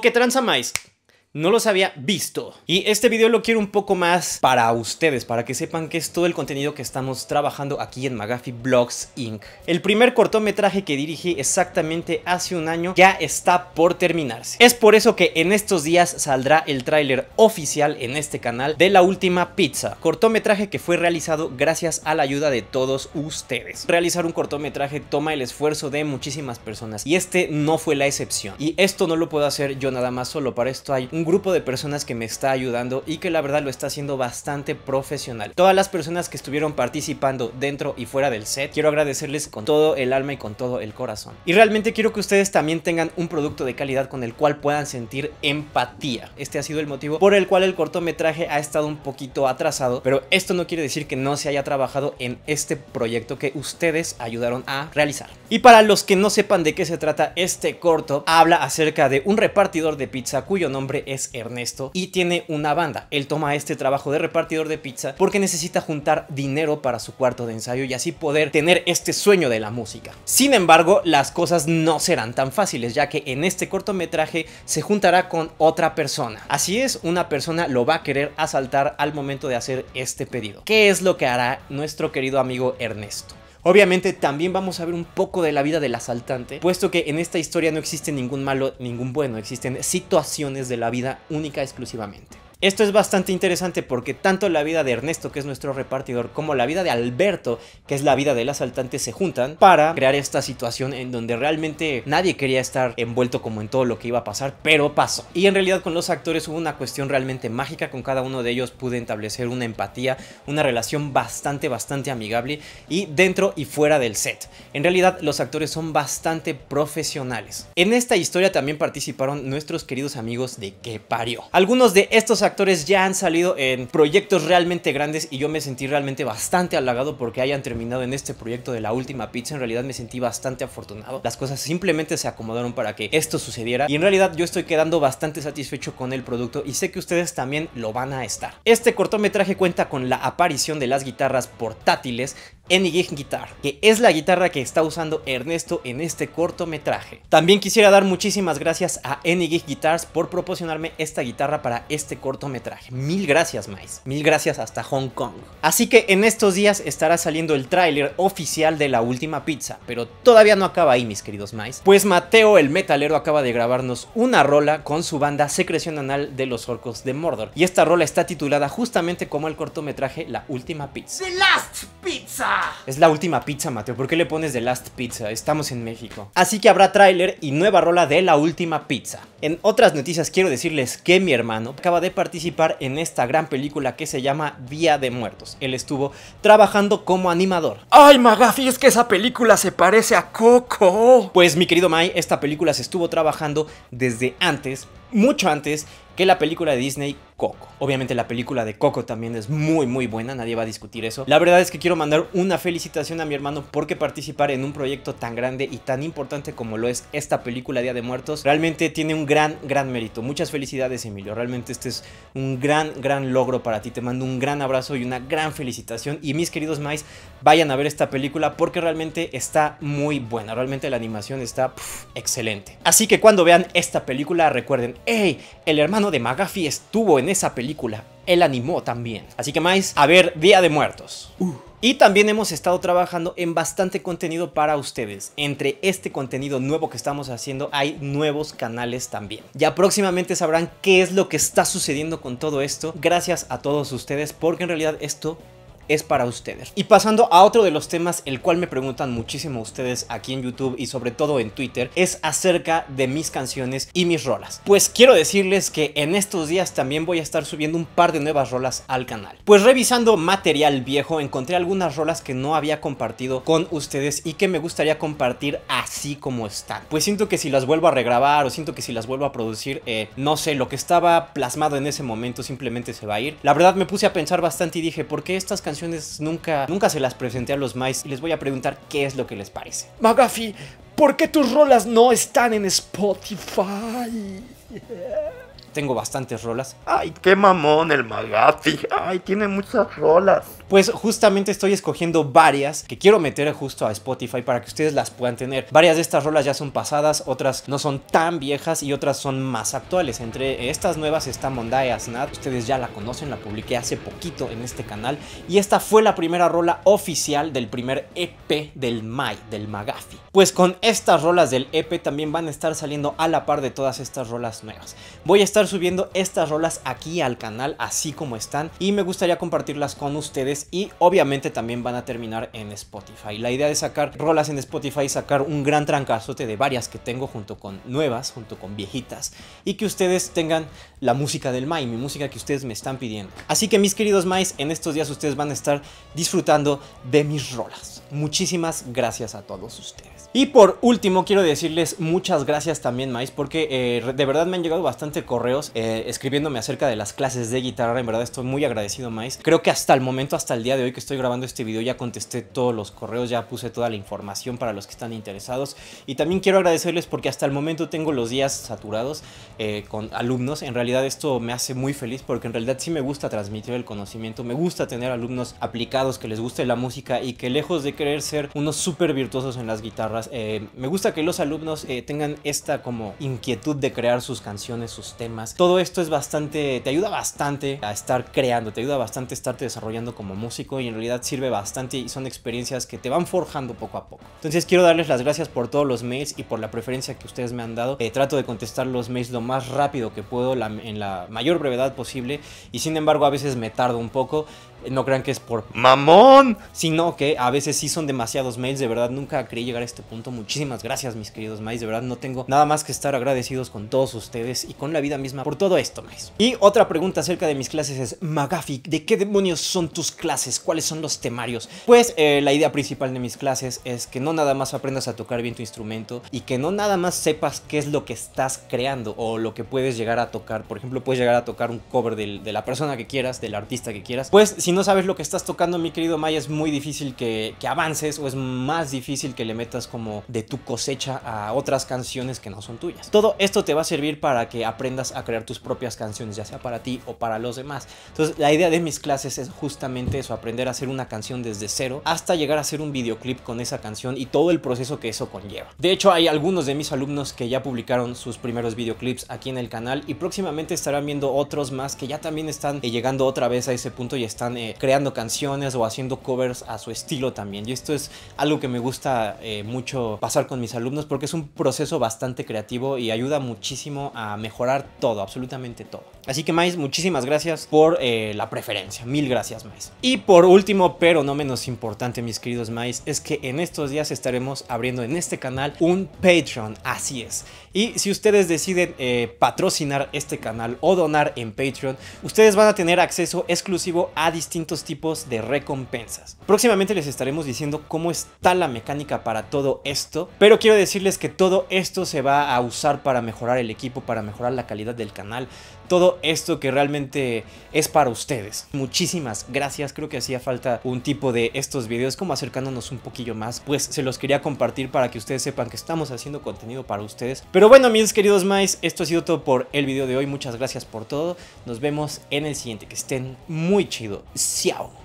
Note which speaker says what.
Speaker 1: que tranza más? no los había visto. Y este video lo quiero un poco más para ustedes, para que sepan que es todo el contenido que estamos trabajando aquí en Magafi Blogs Inc. El primer cortometraje que dirigí exactamente hace un año ya está por terminarse. Es por eso que en estos días saldrá el tráiler oficial en este canal de La Última Pizza, cortometraje que fue realizado gracias a la ayuda de todos ustedes. Realizar un cortometraje toma el esfuerzo de muchísimas personas y este no fue la excepción. Y esto no lo puedo hacer yo nada más solo, para esto hay un grupo de personas que me está ayudando y que la verdad lo está haciendo bastante profesional. Todas las personas que estuvieron participando dentro y fuera del set, quiero agradecerles con todo el alma y con todo el corazón. Y realmente quiero que ustedes también tengan un producto de calidad con el cual puedan sentir empatía. Este ha sido el motivo por el cual el cortometraje ha estado un poquito atrasado, pero esto no quiere decir que no se haya trabajado en este proyecto que ustedes ayudaron a realizar. Y para los que no sepan de qué se trata este corto, habla acerca de un repartidor de pizza cuyo nombre es Ernesto y tiene una banda. Él toma este trabajo de repartidor de pizza porque necesita juntar dinero para su cuarto de ensayo y así poder tener este sueño de la música. Sin embargo, las cosas no serán tan fáciles ya que en este cortometraje se juntará con otra persona. Así es, una persona lo va a querer asaltar al momento de hacer este pedido. ¿Qué es lo que hará nuestro querido amigo Ernesto? Obviamente también vamos a ver un poco de la vida del asaltante, puesto que en esta historia no existe ningún malo, ningún bueno, existen situaciones de la vida única exclusivamente. Esto es bastante interesante porque tanto la vida de Ernesto, que es nuestro repartidor, como la vida de Alberto, que es la vida del asaltante, se juntan para crear esta situación en donde realmente nadie quería estar envuelto como en todo lo que iba a pasar, pero pasó. Y en realidad con los actores hubo una cuestión realmente mágica, con cada uno de ellos pude establecer una empatía, una relación bastante, bastante amigable y dentro y fuera del set. En realidad los actores son bastante profesionales. En esta historia también participaron nuestros queridos amigos de Que Parió. Algunos de estos actores actores ya han salido en proyectos realmente grandes y yo me sentí realmente bastante halagado porque hayan terminado en este proyecto de la última pizza. En realidad me sentí bastante afortunado. Las cosas simplemente se acomodaron para que esto sucediera y en realidad yo estoy quedando bastante satisfecho con el producto y sé que ustedes también lo van a estar. Este cortometraje cuenta con la aparición de las guitarras portátiles Enigig Guitar, que es la guitarra que está usando Ernesto en este cortometraje. También quisiera dar muchísimas gracias a Enigig Guitars por proporcionarme esta guitarra para este cortometraje. Mil gracias, Mais. Mil gracias hasta Hong Kong. Así que en estos días estará saliendo el tráiler oficial de La Última Pizza, pero todavía no acaba ahí, mis queridos Mais. Pues Mateo, el metalero, acaba de grabarnos una rola con su banda Secreción Anal de los Orcos de Mordor. Y esta rola está titulada justamente como el cortometraje La Última Pizza. The Last Pizza. Es la última pizza, Mateo. ¿Por qué le pones The Last Pizza? Estamos en México. Así que habrá tráiler y nueva rola de La Última Pizza. En otras noticias quiero decirles que mi hermano acaba de participar en esta gran película que se llama Día de Muertos. Él estuvo trabajando como animador. ¡Ay, Magafi! Es que esa película se parece a Coco. Pues mi querido Mai, esta película se estuvo trabajando desde antes mucho antes que la película de Disney Coco. Obviamente la película de Coco también es muy muy buena, nadie va a discutir eso. La verdad es que quiero mandar una felicitación a mi hermano porque participar en un proyecto tan grande y tan importante como lo es esta película Día de Muertos, realmente tiene un gran gran mérito. Muchas felicidades Emilio, realmente este es un gran gran logro para ti. Te mando un gran abrazo y una gran felicitación y mis queridos mais, vayan a ver esta película porque realmente está muy buena, realmente la animación está excelente. Así que cuando vean esta película recuerden ¡Ey! el hermano de McGuffey estuvo en esa película, él animó también. Así que más, a ver, Día de Muertos. Uh. Y también hemos estado trabajando en bastante contenido para ustedes. Entre este contenido nuevo que estamos haciendo hay nuevos canales también. Ya próximamente sabrán qué es lo que está sucediendo con todo esto. Gracias a todos ustedes porque en realidad esto es para ustedes. Y pasando a otro de los temas, el cual me preguntan muchísimo ustedes aquí en YouTube y sobre todo en Twitter, es acerca de mis canciones y mis rolas. Pues quiero decirles que en estos días también voy a estar subiendo un par de nuevas rolas al canal. Pues revisando material viejo, encontré algunas rolas que no había compartido con ustedes y que me gustaría compartir así como están. Pues siento que si las vuelvo a regrabar o siento que si las vuelvo a producir, eh, no sé, lo que estaba plasmado en ese momento simplemente se va a ir. La verdad me puse a pensar bastante y dije, ¿por qué estas canciones nunca, nunca se las presenté a los mais y les voy a preguntar qué es lo que les parece. Magafi, ¿por qué tus rolas no están en Spotify? Tengo bastantes rolas. Ay, qué mamón el Magafi Ay, tiene muchas rolas pues justamente estoy escogiendo varias que quiero meter justo a Spotify para que ustedes las puedan tener. Varias de estas rolas ya son pasadas, otras no son tan viejas y otras son más actuales. Entre estas nuevas está Monday Asnat, ustedes ya la conocen, la publiqué hace poquito en este canal y esta fue la primera rola oficial del primer EP del Mai, del Magafi. Pues con estas rolas del EP también van a estar saliendo a la par de todas estas rolas nuevas. Voy a estar subiendo estas rolas aquí al canal así como están y me gustaría compartirlas con ustedes y obviamente también van a terminar en Spotify. La idea de sacar rolas en Spotify es sacar un gran trancazote de varias que tengo junto con nuevas, junto con viejitas y que ustedes tengan la música del Mai, mi música que ustedes me están pidiendo. Así que mis queridos Mais, en estos días ustedes van a estar disfrutando de mis rolas. Muchísimas gracias a todos ustedes. Y por último, quiero decirles muchas gracias también, Mais, porque eh, de verdad me han llegado bastante correos eh, escribiéndome acerca de las clases de guitarra. En verdad estoy muy agradecido, Mais. Creo que hasta el momento, hasta el día de hoy que estoy grabando este video, ya contesté todos los correos, ya puse toda la información para los que están interesados. Y también quiero agradecerles porque hasta el momento tengo los días saturados eh, con alumnos. En realidad esto me hace muy feliz porque en realidad sí me gusta transmitir el conocimiento, me gusta tener alumnos aplicados que les guste la música y que lejos de querer ser unos súper virtuosos en las guitarras. Eh, me gusta que los alumnos eh, tengan esta como inquietud de crear sus canciones, sus temas. Todo esto es bastante, te ayuda bastante a estar creando, te ayuda bastante a estarte desarrollando como músico y en realidad sirve bastante y son experiencias que te van forjando poco a poco. Entonces quiero darles las gracias por todos los mails y por la preferencia que ustedes me han dado. Eh, trato de contestar los mails lo más rápido que puedo, en la mayor brevedad posible y sin embargo a veces me tardo un poco. No crean que es por... ¡Mamón! Sino que a veces sí son demasiados mails, de verdad nunca creí llegar a este punto. Muchísimas gracias mis queridos mails, de verdad no tengo nada más que estar agradecidos con todos ustedes y con la vida misma por todo esto mails. Y otra pregunta acerca de mis clases es, Magafi ¿de qué demonios son tus clases? ¿Cuáles son los temarios? Pues eh, la idea principal de mis clases es que no nada más aprendas a tocar bien tu instrumento y que no nada más sepas qué es lo que estás creando o lo que puedes llegar a tocar. Por ejemplo, puedes llegar a tocar un cover de la persona que quieras, del artista que quieras. Pues si no sabes lo que estás tocando, mi querido Maya, es muy difícil que, que, avances o es más difícil que le metas como de tu cosecha a otras canciones que no son tuyas. Todo esto te va a servir para que aprendas a crear tus propias canciones, ya sea para ti o para los demás. Entonces, la idea de mis clases es justamente eso, aprender a hacer una canción desde cero hasta llegar a hacer un videoclip con esa canción y todo el proceso que eso conlleva. De hecho, hay algunos de mis alumnos que ya publicaron sus primeros videoclips aquí en el canal y próximamente estarán viendo otros más que ya también están eh, llegando otra vez a ese punto y están eh, creando canciones o haciendo covers a su estilo también. Y esto es algo que me gusta eh, mucho pasar con mis alumnos porque es un proceso bastante creativo y ayuda muchísimo a mejorar todo, absolutamente todo. Así que Mais, muchísimas gracias por eh, la preferencia. Mil gracias Mais. Y por último, pero no menos importante mis queridos Mais, es que en estos días estaremos abriendo en este canal un Patreon, así es. Y si ustedes deciden patrocinar este canal o donar en Patreon, ustedes van a tener acceso exclusivo a distintos tipos de recompensas. Próximamente les estaremos diciendo cómo está la mecánica para todo esto, pero quiero decirles que todo esto se va a usar para mejorar el equipo, para mejorar la calidad del canal, todo esto que realmente es para ustedes. Muchísimas gracias, creo que hacía falta un tipo de estos videos como acercándonos un poquillo más, pues se los quería compartir para que ustedes sepan que estamos haciendo contenido para ustedes. Pero bueno, mis queridos Mice. esto ha sido todo por el video de hoy, muchas gracias por todo, nos vemos en el siguiente, que estén muy chido, ¡Ciao!